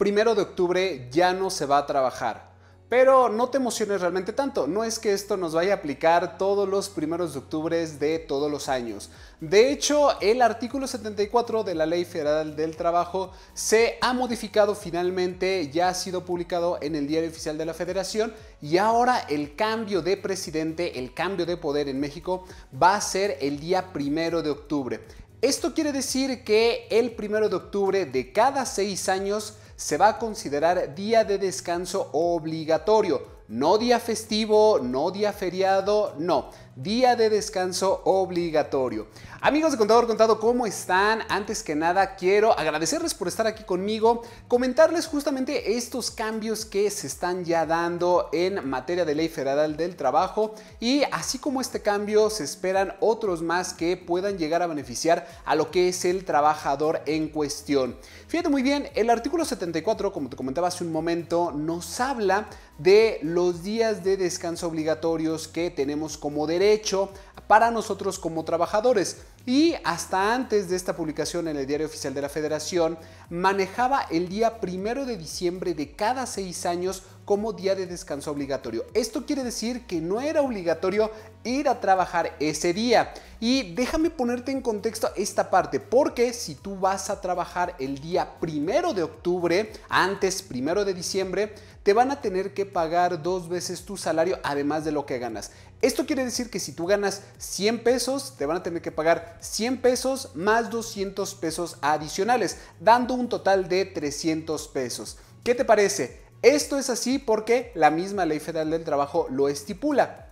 primero de octubre ya no se va a trabajar. Pero no te emociones realmente tanto, no es que esto nos vaya a aplicar todos los primeros de octubre de todos los años. De hecho, el artículo 74 de la Ley Federal del Trabajo se ha modificado finalmente, ya ha sido publicado en el Diario Oficial de la Federación y ahora el cambio de presidente, el cambio de poder en México va a ser el día primero de octubre. Esto quiere decir que el primero de octubre de cada seis años se va a considerar día de descanso obligatorio, no día festivo, no día feriado, no día de descanso obligatorio. Amigos de Contador Contado, ¿cómo están? Antes que nada, quiero agradecerles por estar aquí conmigo, comentarles justamente estos cambios que se están ya dando en materia de ley federal del trabajo y así como este cambio se esperan otros más que puedan llegar a beneficiar a lo que es el trabajador en cuestión. Fíjate muy bien, el artículo 74, como te comentaba hace un momento, nos habla de los días de descanso obligatorios que tenemos como derecho hecho para nosotros como trabajadores y hasta antes de esta publicación en el Diario Oficial de la Federación, manejaba el día primero de diciembre de cada seis años como día de descanso obligatorio. Esto quiere decir que no era obligatorio ir a trabajar ese día. Y déjame ponerte en contexto esta parte, porque si tú vas a trabajar el día primero de octubre, antes primero de diciembre, te van a tener que pagar dos veces tu salario además de lo que ganas. Esto quiere decir que si tú ganas 100 pesos, te van a tener que pagar 100 pesos más 200 pesos adicionales, dando un total de 300 pesos. ¿Qué te parece? Esto es así porque la misma Ley Federal del Trabajo lo estipula.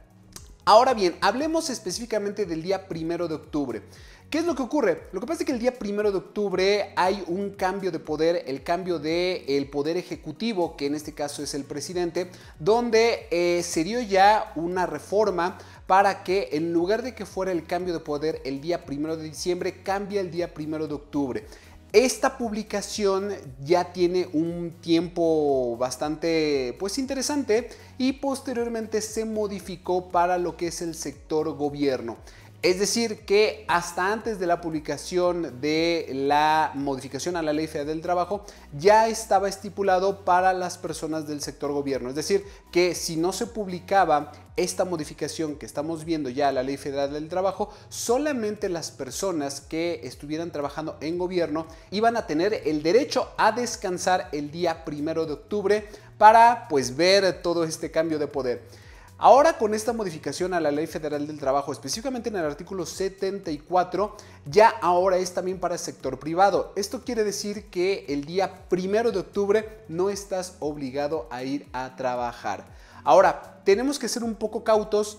Ahora bien, hablemos específicamente del día primero de octubre. ¿Qué es lo que ocurre? Lo que pasa es que el día 1 de octubre hay un cambio de poder, el cambio del poder ejecutivo, que en este caso es el presidente, donde eh, se dio ya una reforma para que en lugar de que fuera el cambio de poder el día primero de diciembre, cambie el día primero de octubre. Esta publicación ya tiene un tiempo bastante pues interesante y posteriormente se modificó para lo que es el sector gobierno. Es decir, que hasta antes de la publicación de la modificación a la Ley Federal del Trabajo ya estaba estipulado para las personas del sector gobierno. Es decir, que si no se publicaba esta modificación que estamos viendo ya a la Ley Federal del Trabajo, solamente las personas que estuvieran trabajando en gobierno iban a tener el derecho a descansar el día primero de octubre para pues ver todo este cambio de poder. Ahora con esta modificación a la Ley Federal del Trabajo, específicamente en el artículo 74, ya ahora es también para el sector privado. Esto quiere decir que el día primero de octubre no estás obligado a ir a trabajar. Ahora, tenemos que ser un poco cautos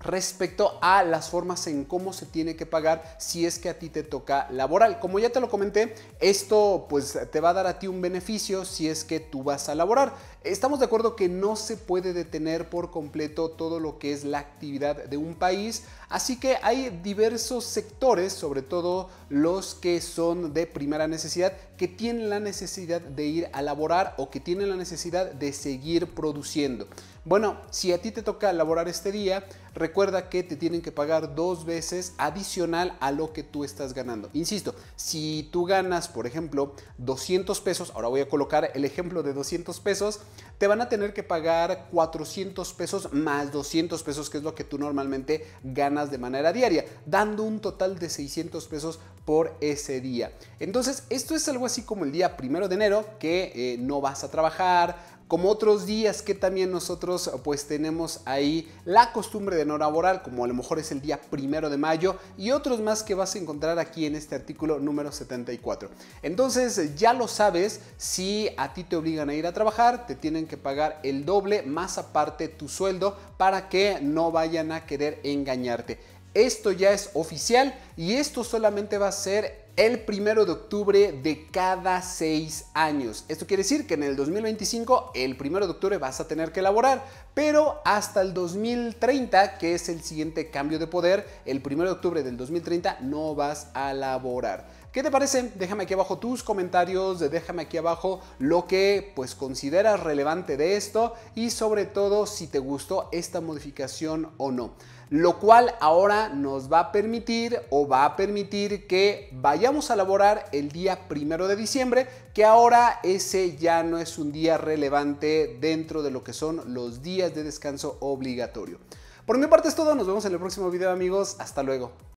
respecto a las formas en cómo se tiene que pagar si es que a ti te toca laboral. Como ya te lo comenté, esto pues te va a dar a ti un beneficio si es que tú vas a laborar. Estamos de acuerdo que no se puede detener por completo todo lo que es la actividad de un país, así que hay diversos sectores, sobre todo los que son de primera necesidad, que tienen la necesidad de ir a laborar o que tienen la necesidad de seguir produciendo. Bueno, si a ti te toca laborar este día, recuerda que te tienen que pagar dos veces adicional a lo que tú estás ganando. Insisto, si tú ganas, por ejemplo, 200 pesos, ahora voy a colocar el ejemplo de 200 pesos, te van a tener que pagar 400 pesos más 200 pesos, que es lo que tú normalmente ganas de manera diaria, dando un total de 600 pesos por ese día. Entonces, esto es algo así como el día primero de enero que eh, no vas a trabajar, como otros días que también nosotros pues tenemos ahí la costumbre de no laboral, como a lo mejor es el día primero de mayo y otros más que vas a encontrar aquí en este artículo número 74. Entonces ya lo sabes, si a ti te obligan a ir a trabajar, te tienen que pagar el doble más aparte tu sueldo para que no vayan a querer engañarte. Esto ya es oficial y esto solamente va a ser el primero de octubre de cada seis años. Esto quiere decir que en el 2025, el primero de octubre vas a tener que elaborar, pero hasta el 2030, que es el siguiente cambio de poder, el primero de octubre del 2030 no vas a elaborar. ¿Qué te parece? Déjame aquí abajo tus comentarios, déjame aquí abajo lo que pues consideras relevante de esto y sobre todo si te gustó esta modificación o no. Lo cual ahora nos va a permitir o va a permitir que vayamos a laborar el día primero de diciembre, que ahora ese ya no es un día relevante dentro de lo que son los días de descanso obligatorio. Por mi parte es todo, nos vemos en el próximo video amigos, hasta luego.